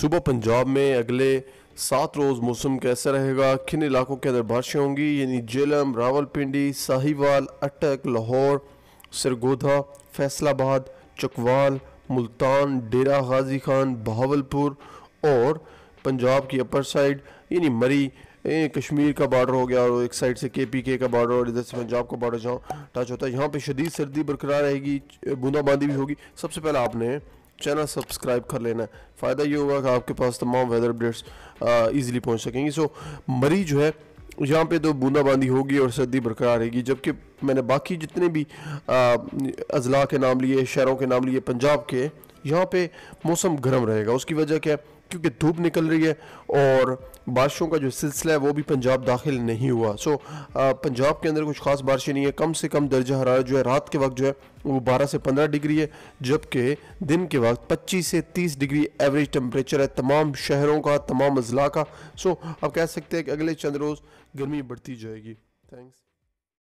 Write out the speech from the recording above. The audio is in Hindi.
सुबह पंजाब में अगले सात रोज़ मौसम कैसा रहेगा किन इलाकों के अंदर बारिशें होंगी यानी जेलम रावलपिंडी साहिवाल अटक लाहौर सरगोधा फैसलाबाद चकवाल मुल्तान डेरा गाजी खान बहावलपुर और पंजाब की अपर साइड यानी मरी कश्मीर का बॉर्डर हो गया और एक साइड से के पी के का बॉर्डर और इधर से पंजाब का बॉर्डर जहाँ टच होता है यहाँ पे शदीद सर्दी बरकरार रहेगी बूंदाबांदी भी होगी सबसे पहले आपने चैनल सब्सक्राइब कर लेना है फ़ायदा ये होगा कि आपके पास तमाम वेदर अपडेट्स ईजिली पहुँच सकेंगी सो मरी जो है यहाँ पे तो बूंदाबांदी होगी और सर्दी बरकरार रहेगी जबकि मैंने बाकी जितने भी अजला के नाम लिए शहरों के नाम लिए पंजाब के यहाँ पे मौसम गर्म रहेगा उसकी वजह क्या है क्योंकि धूप निकल रही है और बारिशों का जो सिलसिला है वो भी पंजाब दाखिल नहीं हुआ सो पंजाब के अंदर कुछ खास बारिशें नहीं है कम से कम दर्जा हरारत जो है रात के वक्त जो है वो 12 से 15 डिग्री है जबकि दिन के वक्त 25 से 30 डिग्री एवरेज टेम्परेचर है तमाम शहरों का तमाम अजला का सो आप कह सकते हैं कि अगले चंद रोज़ गर्मी बढ़ती जाएगी थैंक्स